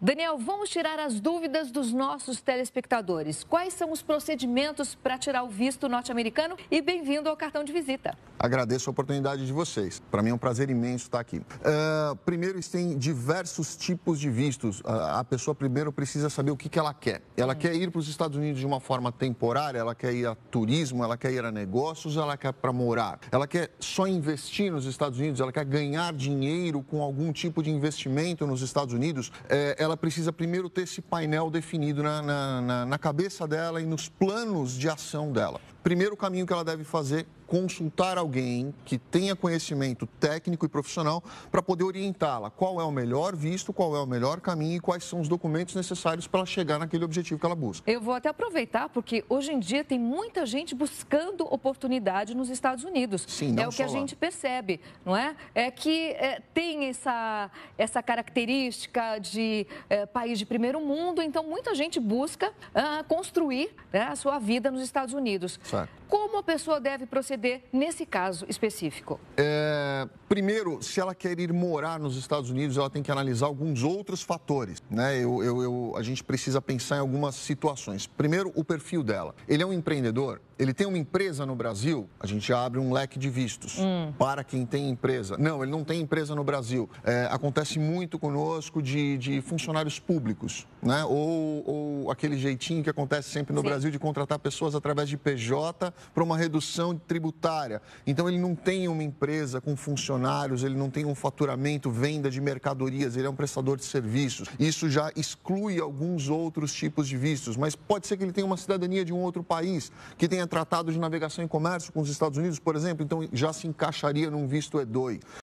Daniel, vamos tirar as dúvidas dos nossos telespectadores. Quais são os procedimentos para tirar o visto norte-americano? E bem-vindo ao cartão de visita. Agradeço a oportunidade de vocês. Para mim é um prazer imenso estar aqui. Uh, primeiro, tem diversos tipos de vistos. Uh, a pessoa primeiro precisa saber o que, que ela quer. Ela hum. quer ir para os Estados Unidos de uma forma temporária, ela quer ir a turismo, ela quer ir a negócios, ela quer para morar. Ela quer só investir nos Estados Unidos, ela quer ganhar dinheiro com algum tipo de investimento nos Estados Unidos. Uh, ela precisa primeiro ter esse painel definido na, na, na, na cabeça dela e nos planos de ação dela primeiro caminho que ela deve fazer, consultar alguém que tenha conhecimento técnico e profissional para poder orientá-la qual é o melhor visto, qual é o melhor caminho e quais são os documentos necessários para chegar naquele objetivo que ela busca. Eu vou até aproveitar porque hoje em dia tem muita gente buscando oportunidade nos Estados Unidos. Sim, não é o que a lá. gente percebe, não é? É que é, tem essa essa característica de é, país de primeiro mundo, então muita gente busca uh, construir né, a sua vida nos Estados Unidos. Certo fato. Como a pessoa deve proceder nesse caso específico? É, primeiro, se ela quer ir morar nos Estados Unidos, ela tem que analisar alguns outros fatores. Né? Eu, eu, eu, a gente precisa pensar em algumas situações. Primeiro, o perfil dela. Ele é um empreendedor? ele tem uma empresa no Brasil, a gente abre um leque de vistos hum. para quem tem empresa. Não, ele não tem empresa no Brasil. É, acontece muito conosco de, de funcionários públicos, né? Ou, ou, aquele jeitinho que acontece sempre no Sim. Brasil de contratar pessoas através de PJ para uma redução tributária. Então ele não tem uma empresa com funcionários, ele não tem um faturamento, venda de mercadorias, ele é um prestador de serviços. Isso já exclui alguns outros tipos de vistos, mas pode ser que ele tenha uma cidadania de um outro país, que tenha tratado de navegação e comércio com os Estados Unidos, por exemplo, então já se encaixaria num visto E2.